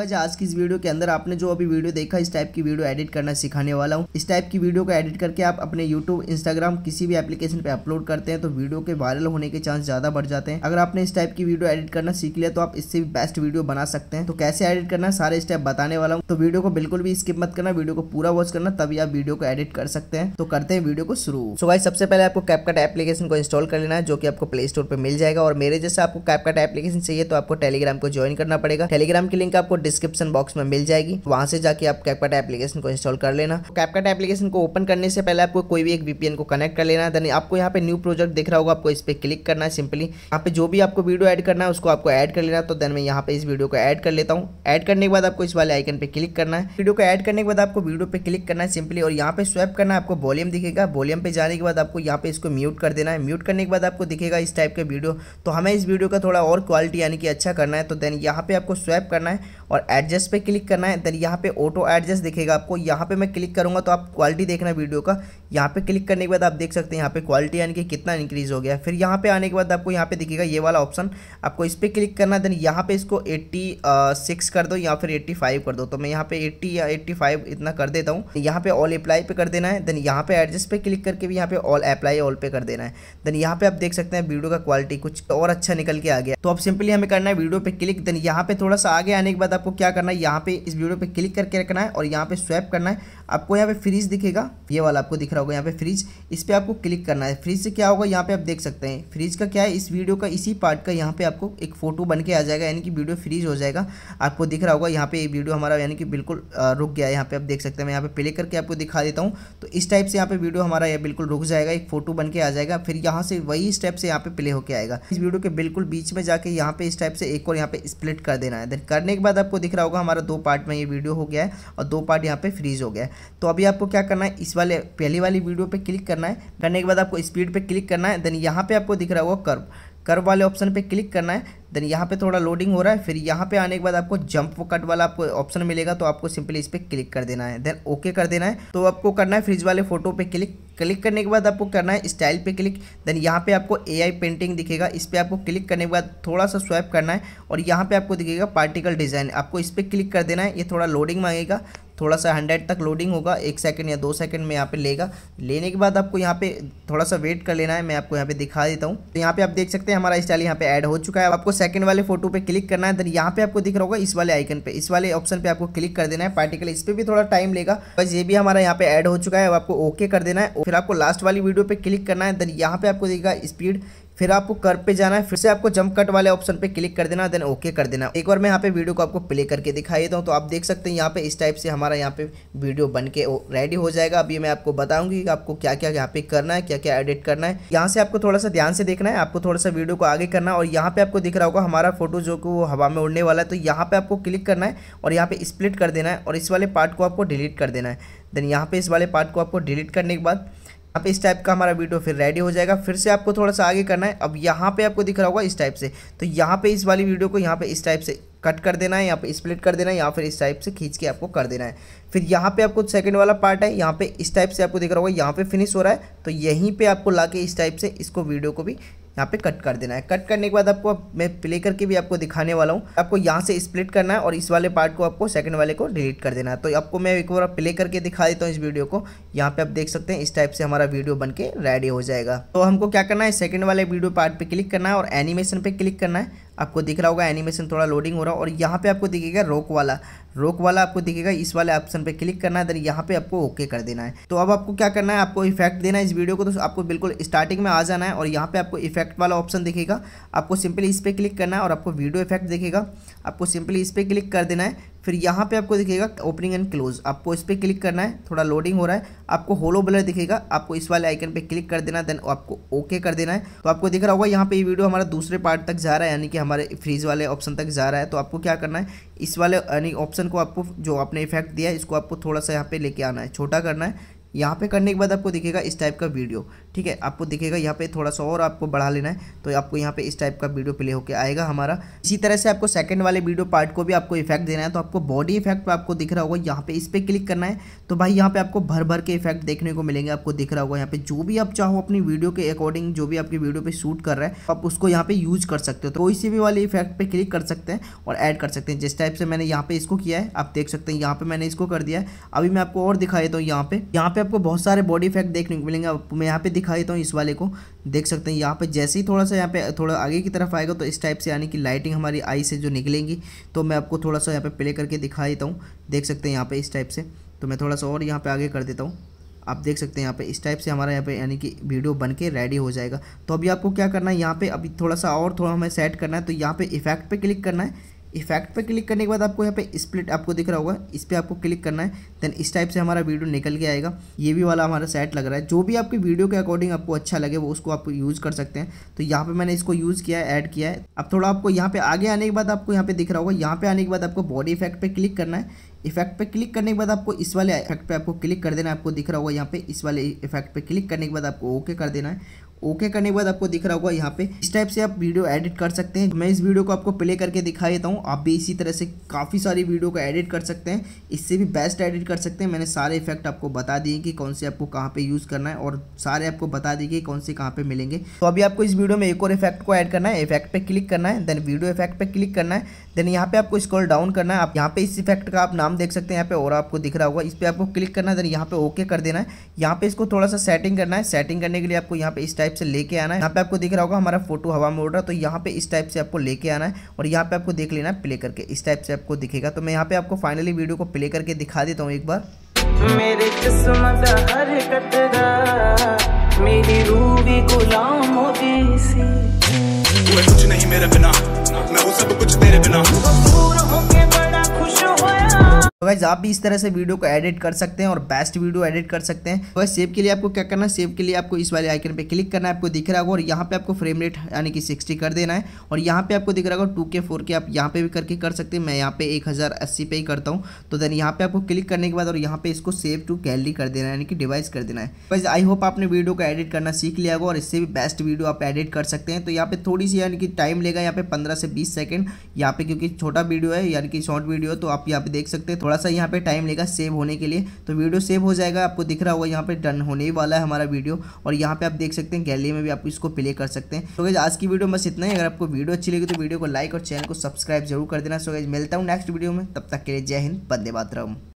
Guys आज की इस वीडियो के अंदर आपने जो अभी वीडियो देखा इस टाइप की वीडियो एडिट करना सिखाने वाला हूँ इस टाइप की वीडियो को एडिट करके आप अपने यूट्यूब इंस्टाग्राम किसी भी एप्लीकेशन पे अपलोड करते हैं तो वीडियो के वायरल होने के चांस ज़्यादा बढ़ जाते हैं अगर आपने इस टाइप की वीडियो एडिट करना सीख लिया तो आप इससे भी बेस्ट वीडियो बना सकते हैं तो कैसे एडिट करना सारे स्टेप बताने वाला हूँ तो वीडियो को बिल्कुल भी स्किप मत करना वीडियो को पूरा वॉच करना तभी आप वीडियो को एडिट कर सकते हैं तो करते हैं वीडियो को शुरू सो भाई सबसे पहले आपको कैपकट एप्लीकेशन को इंस्टॉल कर लेना है जो कि आपको प्ले स्टोर पर मिल जाएगा और मेरे जैसे आपको कैपकट एप्लीकेशन चाहिए तो आपको टेलीग्राम को ज्वाइन करना पड़ेगा टेलीग्राम की लिंक आपको डिस्क्रिप्शन बॉक्स में मिल जाएगी वहां से जाके आप कैपकट एप्लीकेशन को इंस्टॉल कर लेना कैपकट एप्लीकेशन को ओपन करने से पहले आपको कोई भी एक वीपीएन को कनेक्ट कर लेना देन आपको यहाँ पे न्यू प्रोजेक्ट दिख रहा होगा आपको इस पर क्लिक करना है सिंपली यहाँ पे जो भी आपको वीडियो एड करना है उसको आपको एड कर लेना तो देन मैं यहाँ पे इस वीडियो को एड कर लेता हूँ एड करने के बाद आपको इस वाले आइकन पे क्लिक करना है वीडियो को एड करने के बाद आपको वीडियो पे क्लिक करना है सिंपली और यहाँ पे स्वैप करना आपको वॉल्यूम दिखेगा वॉल्यूम पे जाने के बाद आपको यहाँ पे इसको म्यूट कर देना है म्यूट करने के बाद आपको दिखेगा इस टाइप के वीडियो तो हमें इस वीडियो का थोड़ा और क्वालिटी यानी कि अच्छा करना है तो देन यहाँ पे आपको स्वैप करना है और और एडजस्ट पे क्लिक करना है देन यहाँ पे ऑटो एडजस्ट दिखेगा आपको यहाँ पे मैं क्लिक करूँगा तो आप क्वालिटी देखना वीडियो का यहाँ पे क्लिक करने के बाद आप देख सकते हैं यहाँ पे क्वालिटी यानी कि कितना इंक्रीज़ हो गया फिर यहाँ पे आने के बाद आपको यहाँ पे दिखेगा ये वाला ऑप्शन आपको इस पर क्लिक करना है देन यहाँ पे इसको एट्टी सिक्स कर दो या फिर एट्टी फाइव कर दो तो मैं यहाँ पे एट्टी या एट्टी फाइव इतना कर देता हूँ यहाँ पे ऑल अप्लाई पे कर देना है देन यहाँ पे एडजस्ट पे क्लिक करके भी यहाँ पे ऑल अप्लाई ऑल पे कर देना है देन यहाँ पे आप देख सकते हैं वीडियो का क्वालिटी कुछ और अच्छा निकल के आ गया तो अब सिंपली हमें करना है वीडियो पे क्लिक देन यहाँ पे थोड़ा सा आगे आने के बाद आपको आपको क्या करना है यहाँ पे इस वीडियो पे क्लिक करके रखना है और यहाँ पे स्वैप करना है आपको यहाँ पे फ्रीज दिखेगा ये वाला आपको दिख रहा होगा यहाँ पे फ्रीज इस पर आपको क्लिक करना है फ्रिज से क्या होगा यहाँ पे आप देख सकते हैं फ्रिज का क्या है इस वीडियो का इसी पार्ट का यहाँ पे आपको एक फोटो बन के आ जाएगा यानी कि वीडियो फ्रीज हो जाएगा आपको दिख रहा होगा यहाँ पे वीडियो हमारा यानी कि बिल्कुल रुक गया है यहाँ पे आप देख सकते हैं मैं यहाँ पे प्ले करके आपको दिखा देता हूँ तो इस टाइप से यहाँ पे वीडियो हमारा यह बिल्कुल रुक जाएगा एक फोटो बन के आ जाएगा फिर यहाँ से वही स्टेप से यहाँ पे प्ले होके आएगा इस वीडियो के बिल्कुल बीच में जाके यहाँ पे इस टाइप से एक और यहाँ पे स्प्लिट कर देना है देन करने के बाद आपको दिख रहा होगा हमारा दो पार्ट में ये वीडियो हो गया है और दो पार्ट यहाँ पे फ्रीज हो गया है तो अभी आपको क्या करना है इस वाले पहली वाली वीडियो पे क्लिक करना है करने के बाद आपको स्पीड पे क्लिक करना है देन यहाँ पे आपको दिख रहा होगा कर्व कर्व वाले ऑप्शन पे क्लिक करना है देन यहाँ पे थोड़ा लोडिंग हो रहा है फिर यहाँ पे आने के बाद आपको जंप कट वाला आपको ऑप्शन मिलेगा तो आपको सिंपली इस पर क्लिक कर देना है देन ओके कर देना है तो आपको करना है फ्रिज वाले फोटो पे क्लिक क्लिक करने के बाद आपको करना है स्टाइल पे क्लिक देन यहाँ पे आपको एआई पेंटिंग दिखेगा इस पर आपको क्लिक करने के बाद थोड़ा सा स्वैप करना है और यहाँ पे आपको दिखेगा पार्टिकल डिज़ाइन आपको इस पर क्लिक कर देना है ये थोड़ा लोडिंग मांगेगा थोड़ा सा हंड्रेड तक लोडिंग होगा एक सेकंड या दो सेकंड में यहाँ पे लेगा लेने के बाद आपको यहाँ पे थोड़ा सा वेट कर लेना है मैं आपको यहाँ पे दिखा देता हूँ तो यहाँ पे आप देख सकते हैं हमारा स्टाइल यहाँ पे ऐड हो चुका है आपको सेकंड वाले फोटो पे क्लिक करना है देन यहाँ पे आपको दिख रहा होगा इस वाले आइकन पे इस वाले ऑप्शन पे आपको क्लिक कर देना है पार्टिकल इस पर भी थोड़ा टाइम लेगा बस ये भी हमारा यहाँ पे ऐड हो चुका है अब आपको ओके कर देना है फिर आपको लास्ट वाली वीडियो पे क्लिक करना है देन यहाँ पे आपको देखेगा स्पीड फिर आपको कर पे जाना है फिर से आपको जंप कट वाले ऑप्शन पे क्लिक कर देना देन ओके कर देना एक बार मैं यहाँ पे वीडियो को आपको प्ले करके दिखाई देता हूँ तो आप देख सकते हैं यहाँ पे इस टाइप से हमारा यहाँ पे वीडियो बन के रेडी हो जाएगा अभी मैं आपको बताऊंगी आपको क्या क्या यहाँ पे करना है क्या क्या एडिट करना है यहाँ से आपको थोड़ा सा ध्यान से देखना है आपको थोड़ा सा वीडियो को आगे करना है और यहाँ पे आपको दिख रहा होगा हमारा फोटो जो कि वो हवा में उड़ने वाला है तो यहाँ पे आपको क्लिक करना है और यहाँ पे स्प्लिट कर देना है और इस वाले पार्ट को आपको डिलीट कर देना है देन यहाँ पे इस वाले पार्ट को आपको डिलीट करने के बाद यहाँ पे इस टाइप का हमारा वीडियो फिर रेडी हो जाएगा फिर से आपको थोड़ा सा आगे करना है अब यहाँ पे आपको दिख रहा होगा इस टाइप से तो यहाँ पे इस वाली वीडियो को यहाँ पे इस टाइप से कट कर देना है यहाँ पे स्प्लिट कर देना है या फिर इस टाइप से खींच के आपको कर देना है फिर यहाँ पे आपको सेकंड वाला पार्ट है यहाँ पे इस टाइप से आपको दिख रहा होगा यहाँ पे फिनिश हो रहा है तो यहीं पे आपको लाके इस टाइप से इसको वीडियो को भी यहाँ पे कट कर देना है कट करने के बाद आपको मैं प्ले करके भी आपको दिखाने वाला हूँ आपको यहाँ से स्प्लिट करना है और इस वाले पार्ट को आपको सेकंड वाले को डिलीट कर देना है तो आपको मैं एक बार प्ले करके दिखा देता हूँ इस वीडियो को यहाँ पे आप देख सकते हैं इस टाइप से हमारा वीडियो बन के रेडी हो जाएगा तो हमको क्या करना है सेकेंड वाले वीडियो पार्ट पर क्लिक करना है और एनिमेशन पर क्लिक करना है आपको दिख रहा होगा एनिमेशन थोड़ा लोडिंग हो रहा है और यहाँ पे आपको दिखेगा रोक वाला रोक वाला आपको दिखेगा इस वाले ऑप्शन पे क्लिक करना है देन यहाँ पे आपको ओके कर देना है तो अब आपको क्या करना है आपको इफेक्ट देना है इस वीडियो को तो आपको बिल्कुल स्टार्टिंग में आ जाना है और यहाँ पे आपको इफेक्ट वाला ऑप्शन दिखेगा आपको सिंपली इस पर क्लिक करना है और आपको वीडियो इफेक्ट दिखेगा आपको सिंपली इस पर क्लिक कर देना है फिर यहाँ पे आपको दिखेगा ओपनिंग एंड क्लोज आपको इस पर क्लिक करना है थोड़ा लोडिंग हो रहा है आपको होलो ब्लर दिखेगा आपको इस वाले आइकन पे क्लिक कर देना देन आपको ओके कर देना है तो आपको दिख रहा होगा यहाँ पे ये वीडियो हमारा दूसरे पार्ट तक जा रहा है यानी कि हमारे फ्रीज वाले ऑप्शन तक जा रहा है तो आपको क्या करना है इस वाले यानी ऑप्शन को आपको जो आपने इफेक्ट दिया है इसको आपको थोड़ा सा यहाँ पे लेके आना है छोटा करना है यहाँ पे करने के बाद आपको दिखेगा इस टाइप का वीडियो ठीक है आपको दिखेगा यहाँ पे थोड़ा सा और आपको बढ़ा लेना है तो आपको यहाँ पे इस टाइप का वीडियो प्ले होकर आएगा हमारा इसी तरह से आपको सेकंड वाले वीडियो पार्ट को भी आपको इफेक्ट देना है तो आपको बॉडी इफेक्ट आपको दिख रहा होगा यहाँ पे इस पर क्लिक करना है तो भाई यहाँ पे आपको भर भर के इफेक्ट देखने को मिलेंगे आपको दिख रहा होगा यहाँ पे जो भी आप चाहो अपनी वीडियो के अकॉर्डिंग जो भी आपकी वीडियो पे शूट कर रहा है आप उसको यहाँ पे यूज कर सकते हो तो इसी भी वाले इफेक्ट पे क्लिक कर सकते हैं और ऐड कर सकते हैं जिस टाइप से मैंने यहाँ पे इसको किया है आप देख सकते हैं यहाँ पे मैंने इसको कर दिया है अभी मैं आपको और दिखा देता हूँ यहाँ पे यहाँ पे आपको बहुत सारे बॉडी इफेक्ट देखने को मिलेंगे मैं यहाँ पे दिखा देता हूँ इस वाले को देख सकते हैं यहाँ पे जैसे ही थोड़ा सा यहाँ पे थोड़ा आगे की तरफ आएगा तो इस टाइप से यानी कि लाइटिंग हमारी आई से जो निकलेंगी तो मैं आपको थोड़ा सा यहाँ पे प्ले करके दिखा देता हूँ देख सकते हैं यहाँ पे इस टाइप से तो मैं थोड़ा सा और यहाँ पे आगे कर देता हूँ आप देख सकते हैं यहाँ पे इस टाइप से हमारा यहाँ पे यानी कि वीडियो बन के रेडी हो जाएगा तो अभी आपको क्या करना है यहाँ पे अभी थोड़ा सा और थोड़ा हमें सेट करना है तो यहाँ पे इफेक्ट पे क्लिक करना है इफेक्ट पर क्लिक करने के बाद आपको यहाँ पे स्प्लिट आपको दिख रहा होगा इस पर आपको क्लिक करना है देन इस टाइप से हमारा वीडियो निकल के आएगा ये भी वाला हमारा सेट लग रहा है जो भी आपके वीडियो के अकॉर्डिंग आपको अच्छा लगे वो उसको आप यूज़ कर सकते हैं तो यहाँ पर मैंने इसको यूज़ किया है ऐड किया है अब थोड़ा आपको यहाँ पे आगे आने के बाद आपको यहाँ पे दिख रहा होगा यहाँ पे आने के बाद आपको बॉडी इफेक्ट पर क्लिक करना है इफेक्ट पर क्लिक करने के बाद आपको इस वाले इफेक्ट पे आपको क्लिक कर देना है आपको दिख रहा होगा यहाँ पे इस वाले इफेक्ट पर क्लिक करने के बाद आपको ओके कर देना है ओके करने के बाद आपको दिख रहा होगा यहाँ पे इस टाइप से आप वीडियो एडिट कर सकते हैं मैं इस वीडियो को आपको प्ले करके दिखा देता हूँ आप भी इसी तरह से काफ़ी सारी वीडियो को एडिट कर सकते हैं इससे भी बेस्ट एडिट कर सकते हैं मैंने सारे इफेक्ट आपको बता दिए कि कौन से आपको कहाँ पे यूज़ करना है और सारे आपको बता दिए कि कौन से कहाँ पे मिलेंगे तो अभी आपको इस वीडियो में एक और इफेक्ट को ऐड करना है इफेक्ट पे क्लिक करना है देन वीडियो इफेक्ट पे क्लिक करना है देन यहाँ पे आपको स्क्रॉल डाउन करना है आप यहाँ पे इस इफेक्ट का आप नाम देख सकते हैं यहाँ पे और आपको दिख रहा होगा इस पर आपको क्लिक करना है देन यहाँ पे ओके कर देना है यहाँ पे इसको थोड़ा सा सेटिंग करना है सेटिंग करने के लिए आपको यहाँ पे इस टाइप से लेके आना है यहाँ पे आपको दिख रहा होगा हमारा फोटो हवा में उड़ रहा तो यहाँ पे इस टाइप से आपको लेके आना है और यहाँ पे आपको देख लेना है प्ले करके इस टाइप से आपको दिखेगा तो मैं यहाँ पे आपको फाइनली वीडियो को प्ले करके दिखा देता हूँ एक बार मेरे Fuck with you later, been on. Otherwise आप भी इस तरह से वीडियो को एडिट कर सकते हैं और बेस्ट वीडियो एडिट कर सकते हैं वह सेव के लिए आपको क्या करना है सेव के लिए आपको इस वाले आइकन पर क्लिक करना है आपको दिख रहा होगा और यहाँ पे आपको फ्रेम रेट यानी कि सिक्सटी कर देना है और यहाँ पे आपको दिख रहा होगा टू के फोर के आप यहाँ पे भी करके कर सकते हैं मैं यहाँ पे एक हज़ार अस्सी पे ही करता हूँ तो देन यहाँ पे आपको क्लिक करने के बाद और यहाँ पे इसको सेव टू गैलरी कर देना है यानी कि डिवाइस कर देना है बस आई होप आपने वीडियो को एडिट करना सीख लिया होगा और इससे भी बेस्ट वीडियो आप एडिट कर सकते हैं तो यहाँ पे थोड़ी सी यानी कि टाइम लेगा यहाँ पे पंद्रह से बीस सेकेंड यहाँ पे क्योंकि छोटा वीडियो है यानी कि शॉर्ट वीडियो तो आप यहाँ पे देख सकते हैं थोड़ा सा यहाँ पे टाइम लेगा सेव होने के लिए तो वीडियो सेव हो जाएगा आपको दिख रहा होगा यहाँ पे डन होने ही वाला है हमारा वीडियो और यहाँ पे आप देख सकते हैं गैलरी में भी आप इसको प्ले कर सकते हैं तो आज की वीडियो बस इतना ही अगर आपको वीडियो अच्छी लगी तो वीडियो को लाइक और चैनल को सब्सक्राइब जरूर कर देना सो मिलता हूँ नेक्स्ट वीडियो में तब तक के लिए जय हिंद बंदे बात